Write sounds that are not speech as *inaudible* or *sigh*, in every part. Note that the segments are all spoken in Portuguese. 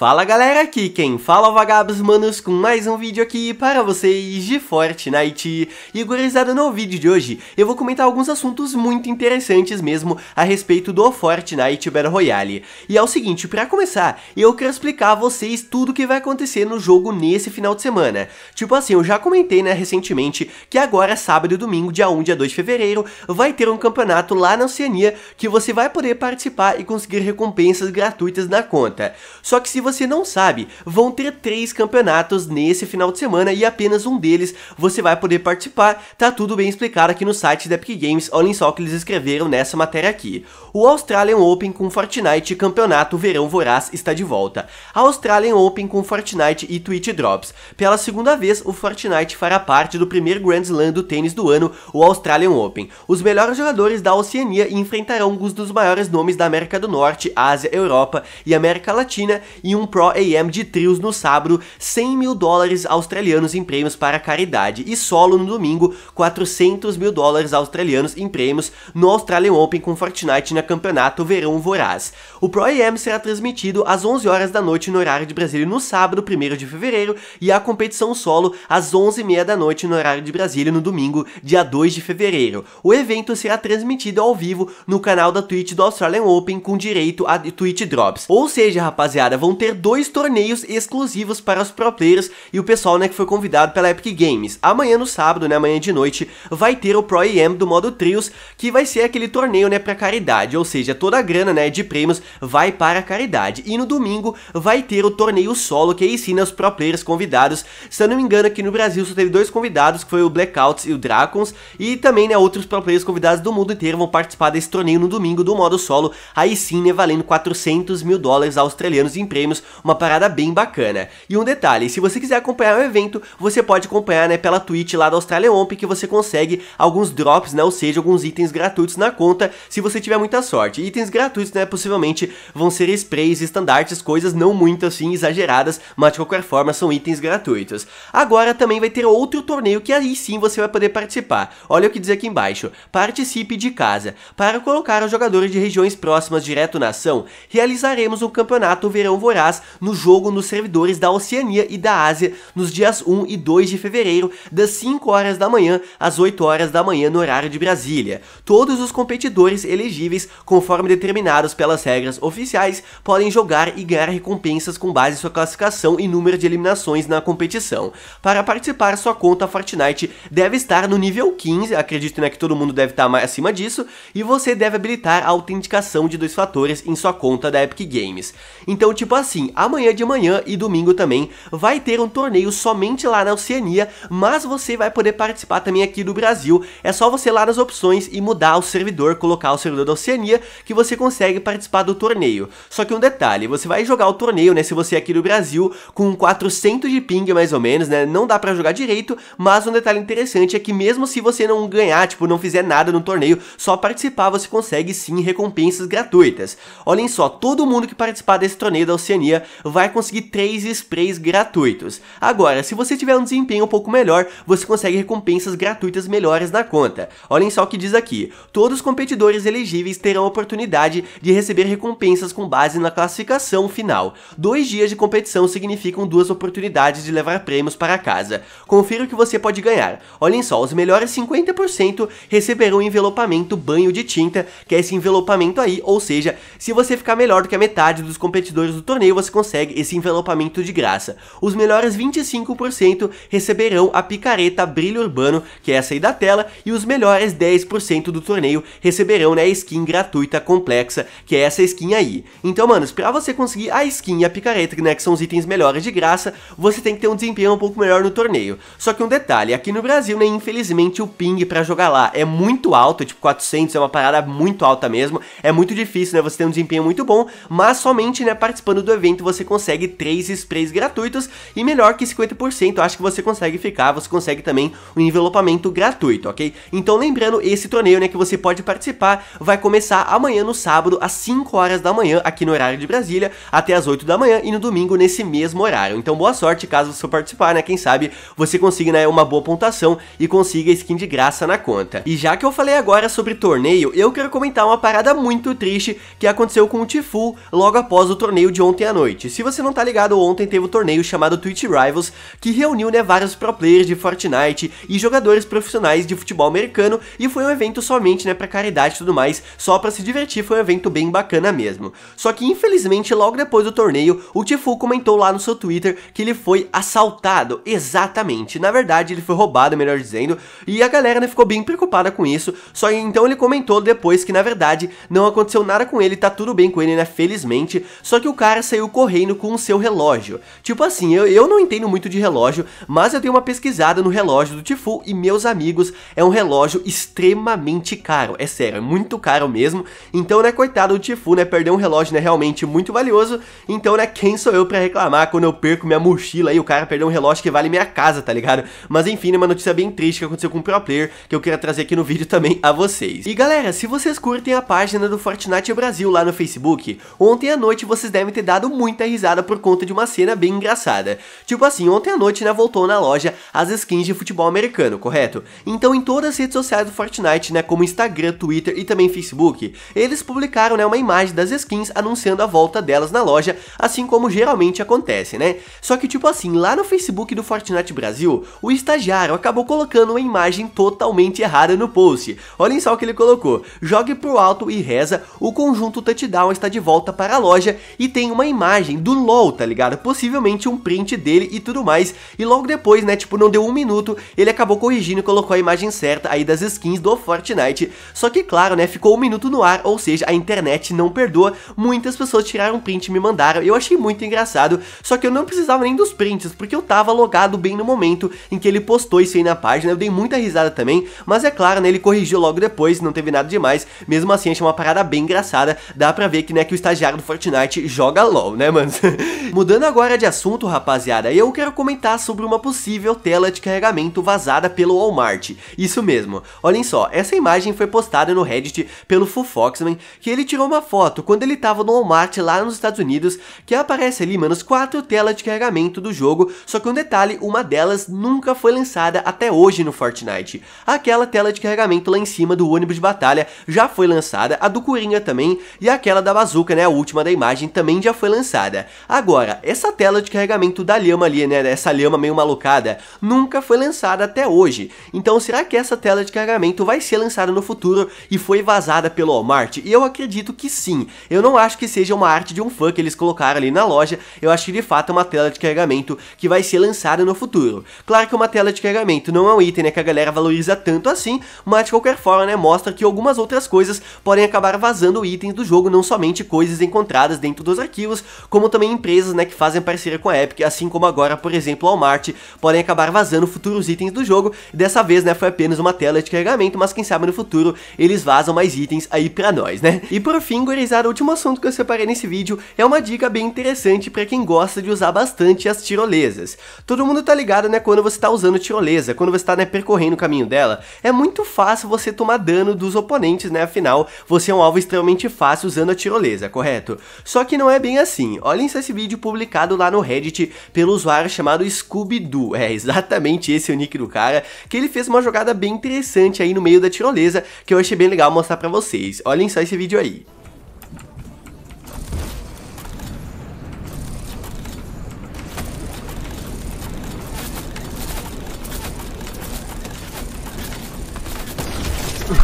Fala galera, aqui quem fala é o Vagabos Manos com mais um vídeo aqui para vocês de Fortnite. E gurizada, no vídeo de hoje eu vou comentar alguns assuntos muito interessantes mesmo a respeito do Fortnite Battle Royale. E é o seguinte, para começar, eu quero explicar a vocês tudo que vai acontecer no jogo nesse final de semana. Tipo assim, eu já comentei né, recentemente que agora sábado e domingo, dia 1 dia 2 de fevereiro, vai ter um campeonato lá na Oceania que você vai poder participar e conseguir recompensas gratuitas na conta. Só que se você você não sabe, vão ter três campeonatos nesse final de semana e apenas um deles você vai poder participar. Tá tudo bem explicado aqui no site da Epic Games, olhem só o que eles escreveram nessa matéria aqui. O Australian Open com Fortnite Campeonato Verão Voraz está de volta. A Australian Open com Fortnite e Twitch Drops. Pela segunda vez, o Fortnite fará parte do primeiro Grand Slam do tênis do ano, o Australian Open. Os melhores jogadores da Oceania enfrentarão alguns dos maiores nomes da América do Norte, Ásia, Europa e América Latina em um um Pro AM de trios no sábado, 100 mil dólares australianos em prêmios para caridade, e solo no domingo, 400 mil dólares australianos em prêmios no Australian Open com Fortnite na campeonato Verão Voraz. O Pro AM será transmitido às 11 horas da noite no horário de Brasília no sábado, 1 de fevereiro, e a competição solo às 11h30 da noite no horário de Brasília no domingo, dia 2 de fevereiro. O evento será transmitido ao vivo no canal da Twitch do Australian Open com direito a Twitch Drops. Ou seja, rapaziada, vão ter dois torneios exclusivos para os pro players e o pessoal né, que foi convidado pela Epic Games. Amanhã no sábado, né, amanhã de noite, vai ter o Pro EM do modo Trios, que vai ser aquele torneio né, para caridade, ou seja, toda a grana né, de prêmios vai para a caridade. E no domingo vai ter o torneio solo, que aí ensina né, os pro players convidados. Se eu não me engano, aqui no Brasil só teve dois convidados, que foi o Blackouts e o Dracons, e também né, outros pro players convidados do mundo inteiro vão participar desse torneio no domingo do modo solo, aí sim né, valendo 400 mil dólares australianos em prêmios uma parada bem bacana. E um detalhe, se você quiser acompanhar o evento, você pode acompanhar né, pela Twitch lá da Australia Omp, que você consegue alguns drops, né, ou seja, alguns itens gratuitos na conta, se você tiver muita sorte. Itens gratuitos, né, possivelmente vão ser sprays, estandartes, coisas não muito assim exageradas, mas de qualquer forma são itens gratuitos. Agora também vai ter outro torneio que aí sim você vai poder participar. Olha o que diz aqui embaixo, participe de casa. Para colocar os jogadores de regiões próximas direto na ação, realizaremos um campeonato verão voraz atrás no jogo nos servidores da Oceania e da Ásia nos dias 1 e 2 de fevereiro, das 5 horas da manhã às 8 horas da manhã no horário de Brasília. Todos os competidores elegíveis, conforme determinados pelas regras oficiais, podem jogar e ganhar recompensas com base em sua classificação e número de eliminações na competição. Para participar, sua conta Fortnite deve estar no nível 15, acredito né, que todo mundo deve estar acima disso, e você deve habilitar a autenticação de dois fatores em sua conta da Epic Games. Então, tipo assim, assim, amanhã de manhã e domingo também vai ter um torneio somente lá na Oceania, mas você vai poder participar também aqui do Brasil. É só você ir lá nas opções e mudar o servidor, colocar o servidor da Oceania, que você consegue participar do torneio. Só que um detalhe, você vai jogar o torneio, né, se você é aqui do Brasil, com 400 de ping mais ou menos, né, não dá pra jogar direito, mas um detalhe interessante é que mesmo se você não ganhar, tipo, não fizer nada no torneio, só participar, você consegue sim recompensas gratuitas. Olhem só, todo mundo que participar desse torneio da Oceania vai conseguir 3 sprays gratuitos. Agora, se você tiver um desempenho um pouco melhor, você consegue recompensas gratuitas melhores na conta. Olhem só o que diz aqui, todos os competidores elegíveis terão a oportunidade de receber recompensas com base na classificação final. Dois dias de competição significam duas oportunidades de levar prêmios para casa. Confira o que você pode ganhar. Olhem só, os melhores 50% receberão envelopamento banho de tinta, que é esse envelopamento aí, ou seja, se você ficar melhor do que a metade dos competidores do torneio, e-mail você consegue esse envelopamento de graça. Os melhores 25% receberão a picareta Brilho Urbano, que é essa aí da tela, e os melhores 10% do torneio receberão né, a skin gratuita complexa, que é essa skin aí. Então, manos, pra você conseguir a skin e a picareta, né, que são os itens melhores de graça, você tem que ter um desempenho um pouco melhor no torneio. Só que um detalhe, aqui no Brasil, né, infelizmente, o ping para jogar lá é muito alto, tipo 400, é uma parada muito alta mesmo, é muito difícil, né, você ter um desempenho muito bom, mas somente, né, participando do evento evento você consegue 3 sprays gratuitos e melhor que 50%, acho que você consegue ficar, você consegue também um envelopamento gratuito, ok? Então lembrando, esse torneio né, que você pode participar vai começar amanhã no sábado às 5 horas da manhã aqui no horário de Brasília até as 8 da manhã e no domingo nesse mesmo horário. Então boa sorte caso você participar, né? Quem sabe você consiga né, uma boa pontuação e consiga skin de graça na conta. E já que eu falei agora sobre torneio, eu quero comentar uma parada muito triste que aconteceu com o Tifu logo após o torneio de ontem meia-noite. Se você não tá ligado, ontem teve o um torneio chamado Twitch Rivals, que reuniu né, vários pro players de Fortnite e jogadores profissionais de futebol americano, e foi um evento somente né, pra caridade e tudo mais, só pra se divertir, foi um evento bem bacana mesmo. Só que infelizmente, logo depois do torneio, o Tifu comentou lá no seu Twitter que ele foi assaltado, exatamente. Na verdade, ele foi roubado, melhor dizendo, e a galera né, ficou bem preocupada com isso, só que então ele comentou depois que na verdade não aconteceu nada com ele, tá tudo bem com ele, né, felizmente, só que o cara saiu correndo com o seu relógio. Tipo assim, eu, eu não entendo muito de relógio, mas eu dei uma pesquisada no relógio do Tifu e meus amigos, é um relógio extremamente caro. É sério, é muito caro mesmo. Então, né, coitado do Tifu, né, perder um relógio né, realmente muito valioso. Então, né, quem sou eu para reclamar quando eu perco minha mochila e o cara perdeu um relógio que vale minha casa, tá ligado? Mas enfim, é uma notícia bem triste que aconteceu com o Pro Player, que eu queria trazer aqui no vídeo *laughs* também a vocês. E galera, se vocês curtem a página do Fortnite Brasil lá no Facebook, ontem à noite vocês devem ter dado dado muita risada por conta de uma cena bem engraçada. Tipo assim, ontem à noite, né, voltou na loja as skins de futebol americano, correto? Então em todas as redes sociais do Fortnite, né, como Instagram, Twitter e também Facebook, eles publicaram, né, uma imagem das skins anunciando a volta delas na loja, assim como geralmente acontece, né? Só que tipo assim, lá no Facebook do Fortnite Brasil, o estagiário acabou colocando uma imagem totalmente errada no post. Olhem só o que ele colocou: jogue pro alto e reza, o conjunto touchdown está de volta para a loja e tem uma imagem do LoL, tá ligado? Possivelmente um print dele e tudo mais. E logo depois, né, tipo, não deu um minuto, ele acabou corrigindo e colocou a imagem certa aí das skins do Fortnite. Só que, claro, né, ficou um minuto no ar, ou seja, a internet não perdoa. Muitas pessoas tiraram print e me mandaram. Eu achei muito engraçado, só que eu não precisava nem dos prints, porque eu tava logado bem no momento em que ele postou isso aí na página. Eu dei muita risada também, mas é claro, né, ele corrigiu logo depois, não teve nada demais. Mesmo assim, achei uma parada bem engraçada. Dá pra ver que, né, que o estagiário do Fortnite joga LOL. LOL, né, mano? *laughs* Mudando agora de assunto, rapaziada, eu quero comentar sobre uma possível tela de carregamento vazada pelo Walmart. Isso mesmo. Olhem só, essa imagem foi postada no Reddit pelo Fufoxman, que ele tirou uma foto quando ele tava no Walmart lá nos Estados Unidos, que aparece ali, mano, quatro telas de carregamento do jogo, só que um detalhe, uma delas nunca foi lançada até hoje no Fortnite. Aquela tela de carregamento lá em cima do ônibus de batalha já foi lançada, a do Coringa também, e aquela da bazuca, né, a última da imagem, também já foi lançada. Agora, essa tela de carregamento da lhama ali, né, essa lhama meio malucada, nunca foi lançada até hoje. Então será que essa tela de carregamento vai ser lançada no futuro e foi vazada pelo Walmart? E eu acredito que sim. Eu não acho que seja uma arte de um fã que eles colocaram ali na loja, eu acho que de fato é uma tela de carregamento que vai ser lançada no futuro. Claro que uma tela de carregamento não é um item né, que a galera valoriza tanto assim, mas de qualquer forma né, mostra que algumas outras coisas podem acabar vazando itens do jogo, não somente coisas encontradas dentro dos arquivos, jogos, como também empresas né, que fazem parceria com a Epic, assim como agora, por exemplo, a Walmart, podem acabar vazando futuros itens do jogo, e dessa vez né, foi apenas uma tela de carregamento, mas quem sabe no futuro eles vazam mais itens aí pra nós, né? E por fim, gurizada, o último assunto que eu separei nesse vídeo é uma dica bem interessante para quem gosta de usar bastante as tirolesas. Todo mundo tá ligado, né, quando você tá usando tirolesa, quando você tá, né, percorrendo o caminho dela, é muito fácil você tomar dano dos oponentes, né, afinal, você é um alvo extremamente fácil usando a tirolesa, correto? Só que não é bem assim assim, olhem esse vídeo publicado lá no Reddit pelo usuário chamado Scooby-Doo, é exatamente esse é o nick do cara, que ele fez uma jogada bem interessante aí no meio da tirolesa, que eu achei bem legal mostrar pra vocês, olhem só esse vídeo aí.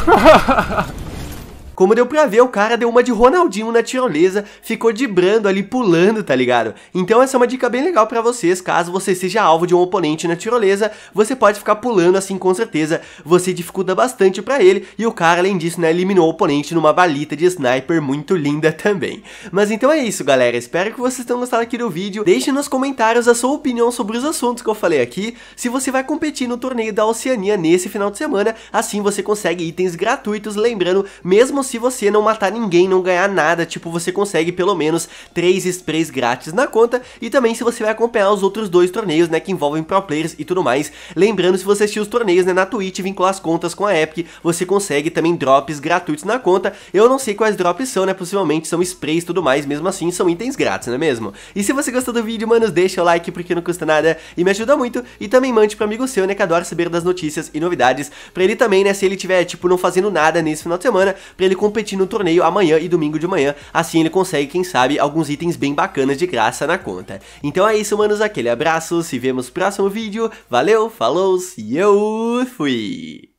Ha ha ha ha! Como deu pra ver, o cara deu uma de Ronaldinho na tirolesa, ficou dibrando ali, pulando, tá ligado? Então essa é uma dica bem legal para vocês, caso você seja alvo de um oponente na tirolesa, você pode ficar pulando assim com certeza, você dificulta bastante para ele, e o cara além disso, né, eliminou o oponente numa balita de sniper muito linda também. Mas então é isso, galera, espero que vocês tenham gostado aqui do vídeo, deixe nos comentários a sua opinião sobre os assuntos que eu falei aqui, se você vai competir no torneio da Oceania nesse final de semana, assim você consegue itens gratuitos, lembrando, mesmo se você não matar ninguém, não ganhar nada, tipo, você consegue pelo menos 3 sprays grátis na conta, e também se você vai acompanhar os outros dois torneios, né, que envolvem pro players e tudo mais. Lembrando, se você assistir os torneios, né, na Twitch, vincular as contas com a Epic, você consegue também drops gratuitos na conta, eu não sei quais drops são, né, possivelmente são sprays e tudo mais, mesmo assim são itens grátis, não é mesmo? E se você gostou do vídeo, manos, deixa o like, porque não custa nada e me ajuda muito, e também mande pro amigo seu, né, que adora saber das notícias e novidades, pra ele também, né, se ele tiver, tipo, não fazendo nada nesse final de semana, pra ele competir no torneio amanhã e domingo de manhã, assim ele consegue, quem sabe, alguns itens bem bacanas de graça na conta. Então é isso, manos, aquele abraço, se vemos no próximo vídeo, valeu, falou, e eu fui!